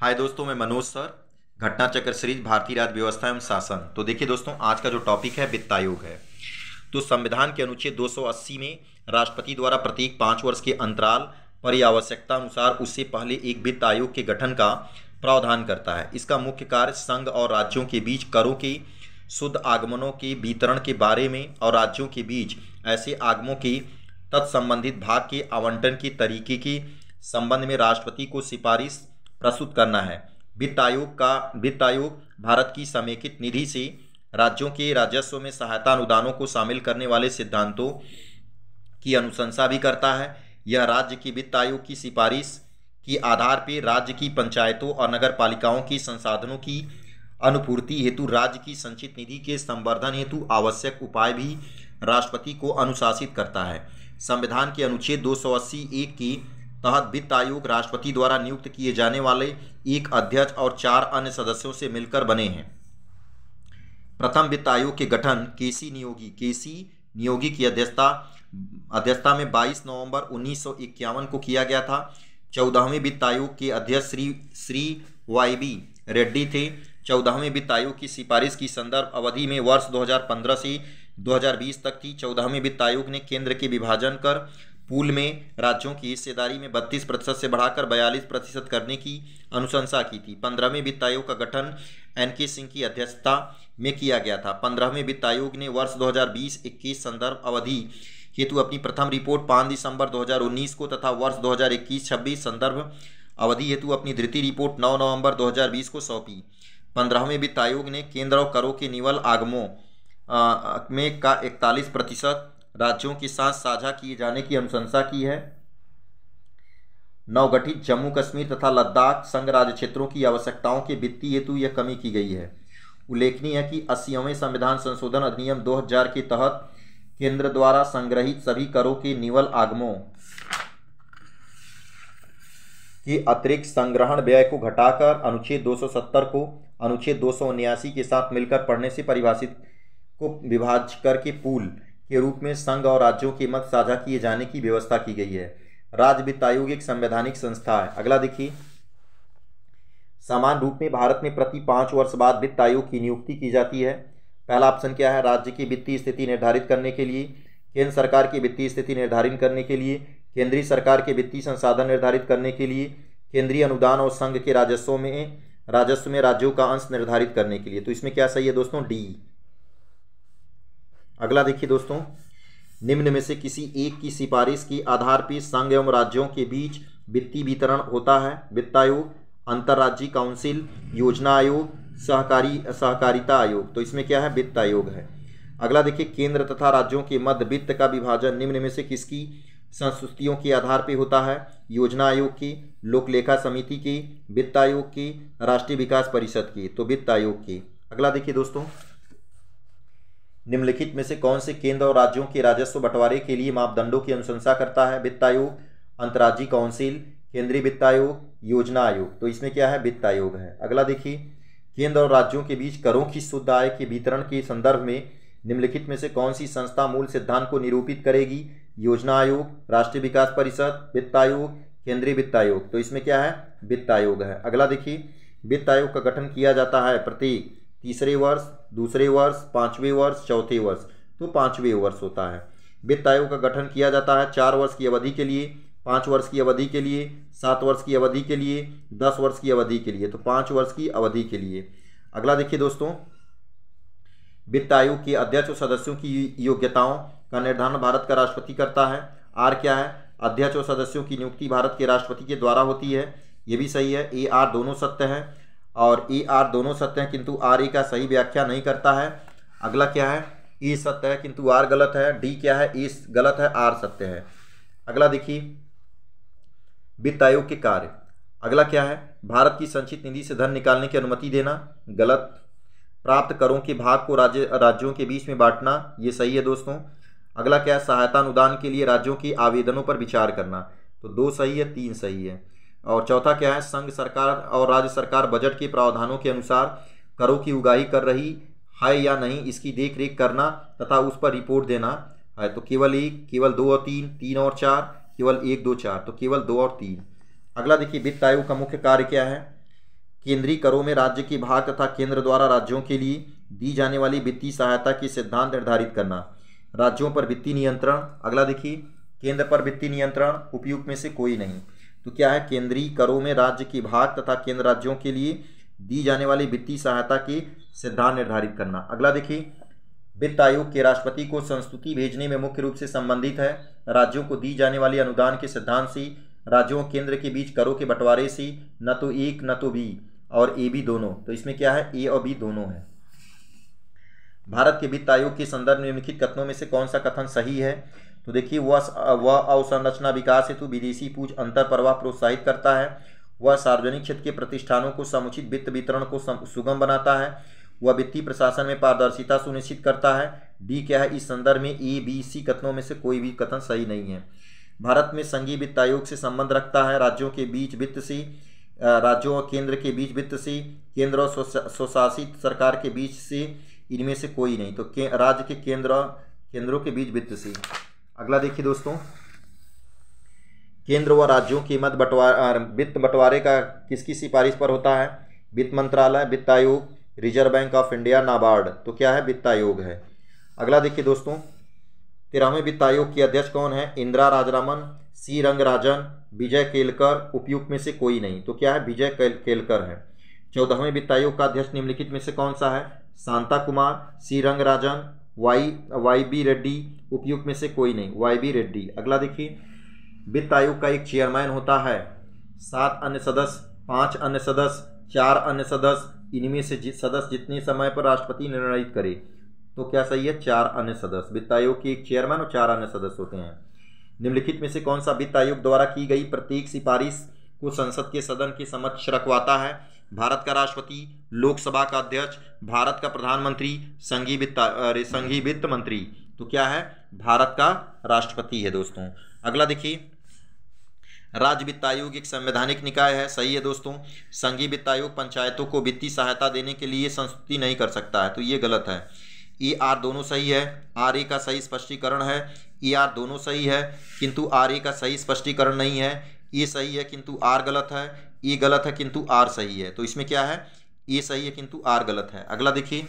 हाय दोस्तों मैं मनोज सर घटना चक्र सीरीज भारतीय राज्य व्यवस्था एवं शासन तो देखिए दोस्तों आज का जो टॉपिक है वित्त आयोग है तो संविधान के अनुच्छेद 280 में राष्ट्रपति द्वारा प्रत्येक पाँच वर्ष के अंतराल पर आवश्यकता अनुसार उससे पहले एक वित्त आयोग के गठन का प्रावधान करता है इसका मुख्य कार्य संघ और राज्यों के बीच करों के शुद्ध आगमनों के वितरण के बारे में और राज्यों के बीच ऐसे आगमों के तत्संबंधित भाग के आवंटन के तरीके के संबंध में राष्ट्रपति को सिफारिश प्रस्तुत करना है वित्त आयोग का वित्त आयोग भारत की समेकित निधि से राज्यों के राजस्व में सहायता अनुदानों को शामिल करने वाले सिद्धांतों की अनुशंसा भी करता है यह राज्य की वित्त आयोग की सिफारिश की आधार पर राज्य की पंचायतों और नगर पालिकाओं की संसाधनों की अनुपूर्ति हेतु राज्य की संचित निधि के संवर्धन हेतु आवश्यक उपाय भी राष्ट्रपति को अनुशासित करता है संविधान के अनुच्छेद दो एक की तहत वित्त आयोग राष्ट्रपति द्वारा नियुक्त किए जाने वाले एक अध्यक्ष और चार अन्य सदस्यों से मिलकर बने हैं प्रथम वित्त आयोग के गठन केसी नियोगी केसी नियोगी की अध्यक्षता अध्यक्षता में 22 नवंबर 1951 को किया गया था चौदहवें वित्त आयोग के अध्यक्ष श्री श्री वाई बी रेड्डी थे चौदहवें वित्त आयोग की सिफारिश की संदर्भ अवधि में वर्ष 2015 से 2020 तक थी चौदहवें वित्त आयोग ने केंद्र के विभाजन कर पूल में राज्यों की हिस्सेदारी में 32 प्रतिशत से बढ़ाकर 42 प्रतिशत करने की अनुशंसा की थी पंद्रहवें वित्त आयोग का गठन एन के सिंह की अध्यक्षता में किया गया था पंद्रहवें वित्त आयोग ने वर्ष 2020-21 संदर्भ अवधि हेतु अपनी प्रथम रिपोर्ट पाँच दिसंबर 2019 को तथा वर्ष 2021-26 संदर्भ अवधि हेतु अपनी द्वितीय रिपोर्ट 9 नवंबर 2020 को सौंपी पंद्रहवें वित्त आयोग ने केंद्र और करों के निवल आगमों में का इकतालीस प्रतिशत राज्यों के साथ साझा किए जाने की अनुशंसा की है नवगठित जम्मू कश्मीर तथा लद्दाख संघ राज्य क्षेत्रों की आवश्यकताओं के वित्तीय हेतु यह कमी की गई है उल्लेखनीय है कि अस्सीवें संविधान संशोधन अधिनियम 2000 के तहत केंद्र द्वारा संग्रहित सभी करों के निवल आगमों के अतिरिक्त संग्रहण व्यय को घटाकर अनुच्छेद 270 को अनुच्छेद दो के साथ मिलकर पढ़ने से परिभाषित को विभाज करके पुल के रूप में संघ और राज्यों के मत साझा किए जाने की व्यवस्था की गई है राज्य वित्त आयोग एक संवैधानिक संस्था है अगला देखिए समान रूप में भारत में प्रति पाँच वर्ष बाद वित्त आयोग की नियुक्ति की जाती है पहला ऑप्शन क्या है राज्य की वित्तीय स्थिति निर्धारित करने के लिए केंद्र सरकार की वित्तीय स्थिति निर्धारित करने के लिए केंद्रीय सरकार के वित्तीय संसाधन निर्धारित करने के लिए केंद्रीय अनुदान और संघ के राजस्वों में राजस्व में राज्यों का अंश निर्धारित करने के लिए तो इसमें क्या सही है दोस्तों डी अगला देखिए दोस्तों निम्न में से किसी एक की सिफारिश की आधार पर संघ एवं राज्यों के बीच वित्तीय वितरण होता है वित्त आयोग अंतर्राज्यीय काउंसिल योजना आयोग सहकारी सहकारिता आयोग तो इसमें क्या है वित्त आयोग है अगला देखिए केंद्र तथा राज्यों के मध्य वित्त का विभाजन निम्न में से किसकी संस्तुतियों के आधार पर होता है योजना आयोग की लोक लेखा समिति की वित्त आयोग की राष्ट्रीय विकास परिषद की तो वित्त आयोग की अगला देखिए दोस्तों निम्नलिखित में से कौन से केंद्र और राज्यों के राजस्व बंटवारे के लिए मापदंडों की अनुशंसा करता है वित्त आयोग अंतर्राज्यीय काउंसिल केंद्रीय वित्त आयोग योजना आयोग तो इसमें क्या है वित्त आयोग है अगला देखिए केंद्र और राज्यों के बीच करों की शुद्ध आय के वितरण के संदर्भ में निम्नलिखित में से कौन सी संस्था मूल सिद्धांत को निरूपित करेगी योजना आयोग राष्ट्रीय विकास परिषद वित्त आयोग केंद्रीय वित्त आयोग तो इसमें क्या है वित्त आयोग है अगला देखिए वित्त आयोग का गठन किया जाता है प्रतीक तीसरे वर्ष दूसरे वर्ष पांचवें वर्ष चौथे वर्ष तो पांचवें वर्ष होता है वित्त आयोग का गठन किया जाता है चार वर्ष की अवधि के लिए पाँच वर्ष की अवधि के लिए सात वर्ष की अवधि के लिए दस वर्ष की अवधि के लिए तो पाँच वर्ष की अवधि के लिए अगला देखिए दोस्तों वित्त आयोग के अध्यक्ष और सदस्यों की योग्यताओं का निर्धारण भारत का राष्ट्रपति करता है आर क्या है अध्यक्ष और सदस्यों की नियुक्ति भारत के राष्ट्रपति के द्वारा होती है ये भी सही है ए आर दोनों सत्य हैं और ई आर दोनों सत्य हैं किंतु आर ई का सही व्याख्या नहीं करता है अगला क्या है ई सत्य है किंतु आर गलत है डी क्या है ई गलत है आर सत्य है अगला देखिए वित्त आयोग के कार्य अगला क्या है भारत की संचित निधि से धन निकालने की अनुमति देना गलत प्राप्त करों के भाग को राज्य राज्यों के बीच में बांटना ये सही है दोस्तों अगला क्या है सहायता अनुदान के लिए राज्यों के आवेदनों पर विचार करना तो दो सही है तीन सही है और चौथा क्या है संघ सरकार और राज्य सरकार बजट के प्रावधानों के अनुसार करों की उगाही कर रही है या नहीं इसकी देख रेख करना तथा उस पर रिपोर्ट देना है तो केवल एक केवल दो और तीन तीन और चार केवल एक दो चार तो केवल दो और तीन अगला देखिए वित्त आयोग का मुख्य कार्य क्या है केंद्रीय करों में राज्य के भाग तथा केंद्र द्वारा राज्यों के लिए दी जाने वाली वित्तीय सहायता के सिद्धांत निर्धारित करना राज्यों पर वित्तीय नियंत्रण अगला देखिए केंद्र पर वित्तीय नियंत्रण उपयुक्त में से कोई नहीं तो क्या है केंद्रीय करों में राज्य की भाग तथा केंद्र राज्यों के लिए दी जाने वाली वित्तीय सहायता के सिद्धांत निर्धारित करना अगला देखिए वित्त आयोग के राष्ट्रपति को संस्तुति भेजने में मुख्य रूप से संबंधित है राज्यों को दी जाने वाली अनुदान के सिद्धांत से राज्यों और केंद्र के बीच करों के बंटवारे से न तो एक न तो बी और ए बी दोनों तो इसमें क्या है ए और बी दोनों है भारत के वित्त आयोग के संदर्भ में निम्नलिखित कथनों में से कौन सा कथन सही है तो देखिए वह वह अवसंरचना विकास हेतु विदेशी पूज अंतर प्रवाह प्रोत्साहित करता है वह सार्वजनिक क्षेत्र के प्रतिष्ठानों को समुचित वित्त वितरण को सुगम बनाता है वह वित्तीय प्रशासन में पारदर्शिता सुनिश्चित करता है डी क्या है इस संदर्भ में ए बी सी कथनों में से कोई भी कथन सही नहीं है भारत में संघीय वित्त आयोग से संबंध रखता है राज्यों के बीच वित्त से राज्यों और केंद्र के बीच वित्त से केंद्र और स्वशासित सरकार के बीच से इनमें से कोई नहीं तो के, राज्य के केंद्र केंद्रों के बीच वित्त से अगला देखिए दोस्तों केंद्र व राज्यों की मत बंटवार वित्त बंटवारे का किसकी सिफारिश पर होता है वित्त मंत्रालय वित्त आयोग Reserve Bank of India NABARD तो क्या है वित्त आयोग है अगला देखिए दोस्तों तेरहवें वित्त आयोग की अध्यक्ष कौन है इंदिरा राजरामन सी रंगराजन विजय केलकर उपयुक्त में से कोई नहीं तो क्या है विजय केलकर है चौदहवें वित्त आयोग का अध्यक्ष निम्नलिखित में से कौन सा है Shanta Kumar C Rangarajan Y Y B Reddy उपयुक्त में से कोई नहीं वाई बी रेड्डी अगला देखिए वित्त आयोग का एक चेयरमैन होता है सात अन्य सदस्य पाँच अन्य सदस्य चार अन्य सदस्य इनमें से जि, सदस्य जितने समय पर राष्ट्रपति निर्णय करे तो क्या सही है चार अन्य सदस्य वित्त आयोग के एक चेयरमैन और चार अन्य सदस्य होते हैं निम्नलिखित में से कौन सा वित्त आयोग द्वारा की गई प्रत्येक सिफारिश को संसद के सदन के समक्ष रखवाता है भारत का राष्ट्रपति लोकसभा का अध्यक्ष भारत का प्रधानमंत्री संघीय वित्त अरे संघीय वित्त मंत्री तो क्या है भारत का राष्ट्रपति है दोस्तों अगला देखिए राज्य वित्त आयोग एक संवैधानिक निकाय है सही है दोस्तों संघीय वित्त आयोग पंचायतों को वित्तीय सहायता देने के लिए संस्तुति नहीं कर सकता है तो ये गलत है ई e आर दोनों सही है आर ए का सही स्पष्टीकरण है ई e आर दोनों सही है किंतु आर ए का सही स्पष्टीकरण नहीं है ई सही है किंतु आर गलत है ई e गलत है किंतु आर सही है तो इसमें क्या है ई e सही है किंतु आर गलत है अगला देखिए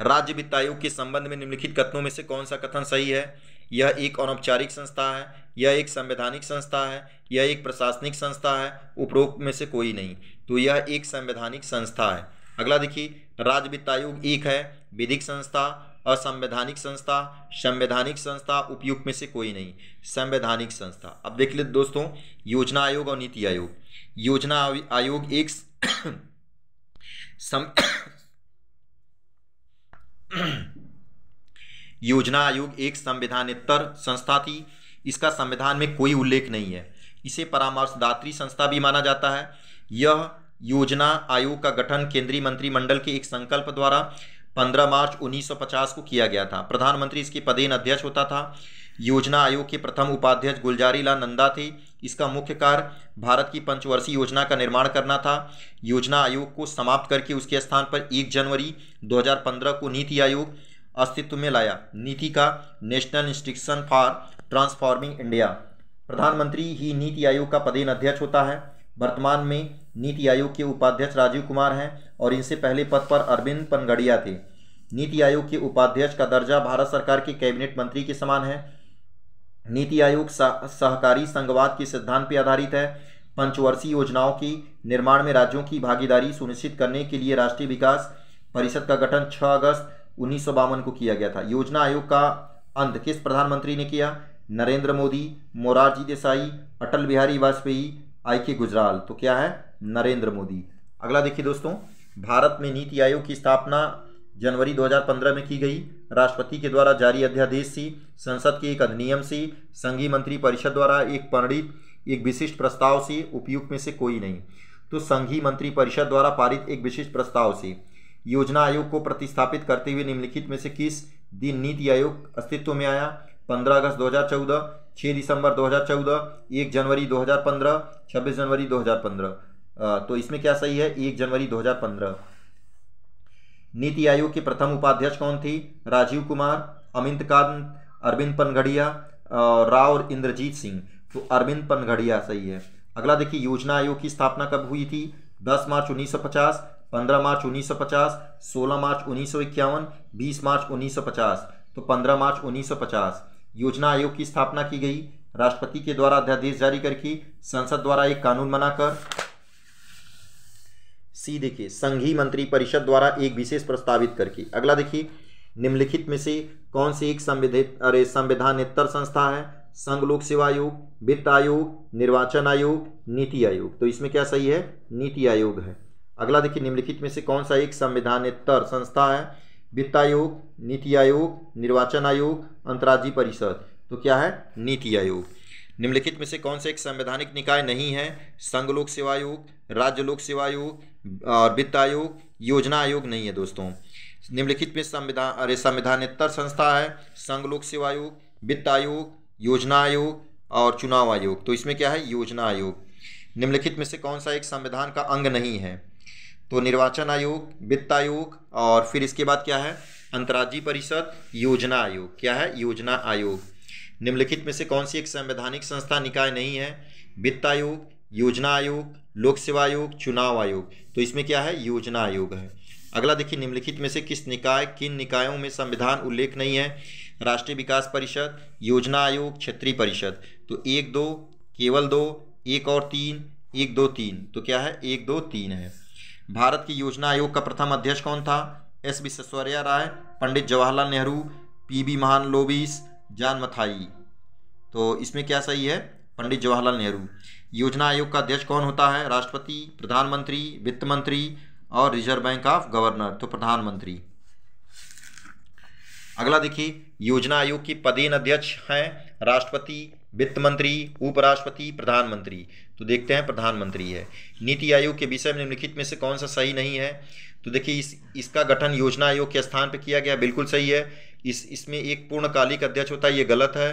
राज्य वित्त आयोग के संबंध में निम्नलिखित कथनों में से कौन सा कथन सही है यह एक अनौपचारिक संस्था है यह एक संवैधानिक संस्था है यह एक प्रशासनिक संस्था है उपरोक्त में से कोई नहीं तो यह एक संवैधानिक संस्था है अगला देखिए राज्य वित्त आयोग एक है विधिक संस्था असंवैधानिक संस्था संवैधानिक संस्था उपयुक्त में से कोई नहीं संवैधानिक संस्था अब देख लेते दोस्तों योजना आयोग और नीति आयोग योजना आयोग एक सम, योजना आयोग एक संविधानेतर संस्था थी इसका संविधान में कोई उल्लेख नहीं है इसे परामर्शदात्री संस्था भी माना जाता है यह योजना आयोग का गठन केंद्रीय मंत्रिमंडल के एक संकल्प द्वारा 15 मार्च 1950 को किया गया था प्रधानमंत्री इसके पदेन अध्यक्ष होता था योजना आयोग के प्रथम उपाध्यक्ष गुलजारी लाल नंदा थे इसका मुख्य कार्य भारत की पंचवर्षीय योजना का निर्माण करना था योजना आयोग को समाप्त करके उसके स्थान पर 1 जनवरी 2015 को नीति आयोग अस्तित्व में लाया नीति का National Institution for Transforming India प्रधानमंत्री ही नीति आयोग का पदेन अध्यक्ष होता है वर्तमान में नीति आयोग के उपाध्यक्ष राजीव कुमार हैं और इनसे पहले पद पर अरविंद पनगड़िया थे नीति आयोग के उपाध्यक्ष का दर्जा भारत सरकार के कैबिनेट मंत्री के समान है नीति आयोग सहकारी संघवाद के सिद्धांत पर आधारित है पंचवर्षीय योजनाओं की निर्माण में राज्यों की भागीदारी सुनिश्चित करने के लिए राष्ट्रीय विकास परिषद का गठन 6 अगस्त उन्नीस को किया गया था योजना आयोग का अंत किस प्रधानमंत्री ने किया नरेंद्र मोदी मोरारजी देसाई अटल बिहारी वाजपेयी आई के गुजराल तो क्या है नरेंद्र मोदी अगला देखिए दोस्तों भारत में नीति आयोग की स्थापना जनवरी 2015 में की गई राष्ट्रपति के द्वारा जारी अध्यादेश से संसद के एक अधिनियम से संघीय मंत्री परिषद द्वारा एक प्रणित एक विशिष्ट प्रस्ताव से उपयुक्त में से कोई नहीं तो संघीय मंत्री परिषद द्वारा पारित एक विशिष्ट प्रस्ताव से योजना आयोग को प्रतिस्थापित करते हुए निम्नलिखित में से किस दिन नीति आयोग अस्तित्व में आया 15 अगस्त 2014 छः दिसंबर 2014 एक जनवरी 2015 26 जनवरी 2015 तो इसमें क्या सही है एक जनवरी 2015 नीति आयोग के प्रथम उपाध्यक्ष कौन थी राजीव कुमार अमित कांत अरविंद पनघड़िया राव और इंद्रजीत सिंह तो अरविंद पनघड़िया सही है अगला देखिए योजना आयोग की स्थापना कब हुई थी 10 मार्च 1950 15 मार्च 1950 16 मार्च उन्नीस 20 मार्च 1950 तो 15 मार्च 1950 योजना आयोग की स्थापना की गई राष्ट्रपति के द्वारा अध्यादेश जारी करके संसद द्वारा एक कानून बनाकर सी देखिए संघीय मंत्री परिषद द्वारा एक विशेष प्रस्तावित करके अगला देखिए निम्नलिखित में से कौन सी एक संविधित अरे संविधानेतर संस्था है संघ लोक सेवा आयोग वित्त आयोग निर्वाचन आयोग नीति आयोग तो इसमें क्या सही है नीति आयोग है अगला देखिए निम्नलिखित में से कौन सा एक संविधानेतर संस्था है वित्त आयोग नीति आयोग निर्वाचन आयोग अंतर्राज्यीय परिषद तो क्या है नीति आयोग निम्नलिखित में से कौन से एक संवैधानिक निकाय नहीं है संघ लोक सेवा आयोग राज्य लोक सेवा आयोग और वित्त आयोग योजना आयोग नहीं है दोस्तों निम्नलिखित में संविधान अरे संविधानेतर संस्था है संघ लोक सेवा आयोग वित्त आयोग योजना आयोग और चुनाव आयोग तो इसमें क्या है योजना आयोग निम्नलिखित में से कौन सा एक संविधान का अंग नहीं है तो निर्वाचन आयोग वित्त आयोग और फिर इसके बाद क्या है अंतर्राज्यीय परिषद योजना आयोग क्या है योजना आयोग निम्नलिखित में से कौन सी एक संवैधानिक संस्था निकाय नहीं है वित्त आयोग योजना आयोग लोक सेवा आयोग चुनाव आयोग तो इसमें क्या है योजना आयोग है अगला देखिए निम्नलिखित में से किस निकाय किन निकायों में संविधान उल्लेख नहीं है राष्ट्रीय विकास परिषद योजना आयोग क्षेत्रीय परिषद तो एक दो केवल दो एक और तीन एक दो तीन तो क्या है एक दो तीन है भारत की योजना आयोग का प्रथम अध्यक्ष कौन था एस बी ससुरैया राय Pandit Jawaharlal Nehru P B Mahalanobis जान मथाई तो इसमें क्या सही है पंडित जवाहरलाल नेहरू योजना आयोग का अध्यक्ष कौन होता है राष्ट्रपति प्रधानमंत्री वित्त मंत्री और रिजर्व बैंक ऑफ गवर्नर तो प्रधानमंत्री अगला देखिए योजना आयोग की पदेन अध्यक्ष हैं राष्ट्रपति वित्त मंत्री उपराष्ट्रपति प्रधानमंत्री तो देखते हैं प्रधानमंत्री है नीति आयोग के विषय में निम्नलिखित में से कौन सा सही नहीं है तो देखिए इस इसका गठन योजना आयोग के स्थान पर किया गया बिल्कुल सही है इस इसमें एक पूर्णकालिक अध्यक्ष होता है ये गलत है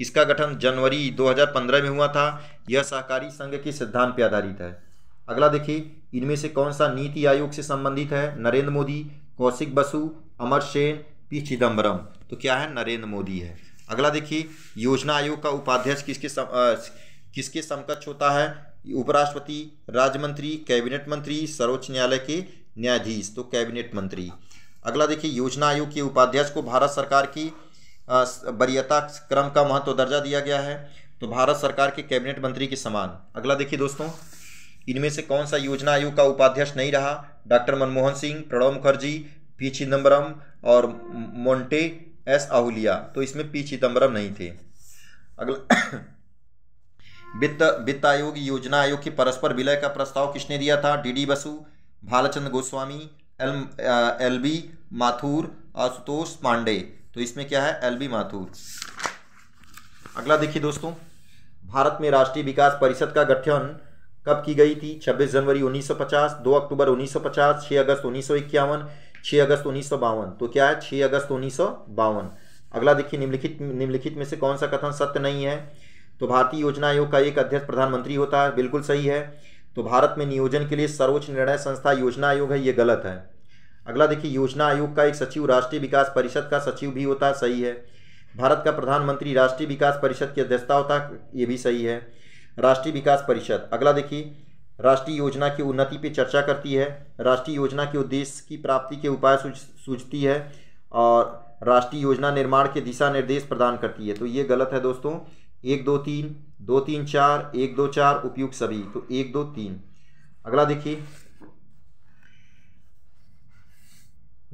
इसका गठन जनवरी 2015 में हुआ था यह सहकारी संघ के सिद्धांत पर आधारित है अगला देखिए इनमें से कौन सा नीति आयोग से संबंधित है नरेंद्र मोदी कौशिक बसु अमर सेन पी चिदम्बरम तो क्या है नरेंद्र मोदी है अगला देखिए योजना आयोग का उपाध्यक्ष किसके सम, आ, किसके समकक्ष होता है उपराष्ट्रपति राज्य मंत्री कैबिनेट मंत्री सर्वोच्च न्यायालय के न्यायाधीश तो कैबिनेट मंत्री अगला देखिए योजना आयोग के उपाध्यक्ष को भारत सरकार की वरीयता क्रम का महत्व दर्जा दिया गया है तो भारत सरकार के कैबिनेट मंत्री के समान अगला देखिए दोस्तों इनमें से कौन सा योजना आयोग का उपाध्यक्ष नहीं रहा डॉक्टर मनमोहन सिंह प्रणब मुखर्जी पी चिदम्बरम और मोंटे एस आहुलिया तो इसमें पी चिदम्बरम नहीं थे अगला वित्त वित्त आयोग योजना आयोग के परस्पर विलय का प्रस्ताव किसने दिया था D D Basu Bhalchand Goswami L L B Mathur Ashutosh Pandey तो इसमें क्या है एल बी माथुर अगला देखिए दोस्तों भारत में राष्ट्रीय विकास परिषद का गठन कब की गई थी 26 जनवरी 1950, 2 अक्टूबर 1950, 6 अगस्त उन्नीस छः अगस्त उन्नीस तो क्या है छः अगस्त उन्नीस अगला देखिए निम्नलिखित निम्नलिखित में से कौन सा कथन सत्य नहीं है तो भारतीय योजना आयोग का एक अध्यक्ष प्रधानमंत्री होता है बिल्कुल सही है तो भारत में नियोजन के लिए सर्वोच्च निर्णय संस्था योजना आयोग है ये गलत है अगला देखिए योजना आयोग का एक सचिव राष्ट्रीय विकास परिषद का सचिव भी होता है सही है भारत का प्रधानमंत्री राष्ट्रीय विकास परिषद की अध्यक्षता होता ये भी सही है राष्ट्रीय विकास परिषद अगला देखिए राष्ट्रीय योजना की उन्नति पर चर्चा करती है राष्ट्रीय योजना के उद्देश्य की प्राप्ति के उपाय सूझती है और राष्ट्रीय योजना निर्माण के दिशा निर्देश प्रदान करती है तो ये गलत है दोस्तों एक दो तीन दो तीन चार एक दो चार उपयुक्त सभी तो एक दो तीन अगला देखिए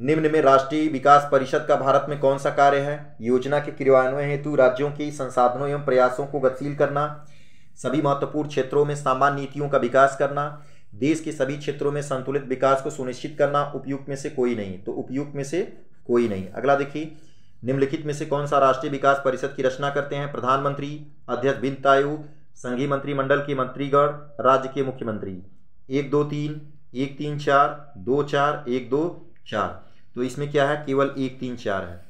निम्न में राष्ट्रीय विकास परिषद का भारत में कौन सा कार्य है योजना के क्रियान्वयन हेतु राज्यों के संसाधनों एवं प्रयासों को गतिशील करना सभी महत्वपूर्ण क्षेत्रों में सामान्य नीतियों का विकास करना देश के सभी क्षेत्रों में संतुलित विकास को सुनिश्चित करना उपयुक्त में से कोई नहीं तो उपयुक्त में से कोई नहीं अगला देखिए निम्नलिखित में से कौन सा राष्ट्रीय विकास परिषद की रचना करते हैं प्रधानमंत्री अध्यक्ष वित्त आयोग संघीय मंत्रिमंडल के मंत्रीगण राज्य के मुख्यमंत्री एक दो तीन एक तीन चार दो चार एक दो चार तो इसमें क्या है केवल एक तीन चार है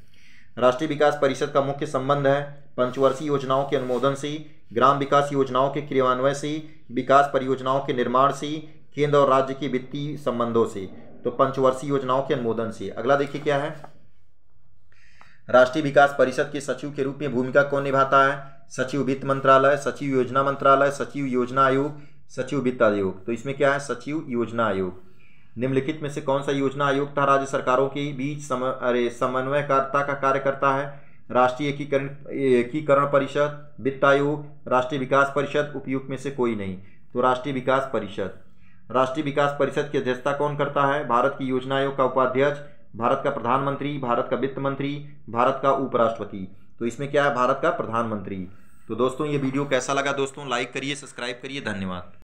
राष्ट्रीय विकास परिषद का मुख्य संबंध है पंचवर्षीय योजनाओं के अनुमोदन से ग्राम विकास योजनाओं के क्रियान्वयन से विकास परियोजनाओं के निर्माण से केंद्र और राज्य के वित्तीय संबंधों से तो पंचवर्षीय योजनाओं के अनुमोदन से अगला देखिए क्या है राष्ट्रीय विकास परिषद के सचिव के रूप में भूमिका कौन निभाता है सचिव वित्त मंत्रालय सचिव योजना मंत्रालय सचिव योजना आयोग सचिव वित्त आयोग तो इसमें क्या है सचिव योजना आयोग निम्नलिखित में से कौन सा योजना आयोग था राज्य सरकारों के बीच सम अरे समन्वयकर्ता का कार्य करता है राष्ट्रीय एकीकरण एकीकरण परिषद वित्त आयोग राष्ट्रीय विकास परिषद उपयुक्त में से कोई नहीं तो राष्ट्रीय विकास परिषद राष्ट्रीय विकास परिषद की अध्यक्षता कौन करता है भारत की योजना आयोग का उपाध्यक्ष भारत का प्रधानमंत्री भारत का वित्त मंत्री भारत का उपराष्ट्रपति तो इसमें क्या है भारत का प्रधानमंत्री तो दोस्तों ये वीडियो कैसा लगा दोस्तों लाइक करिए सब्सक्राइब करिए धन्यवाद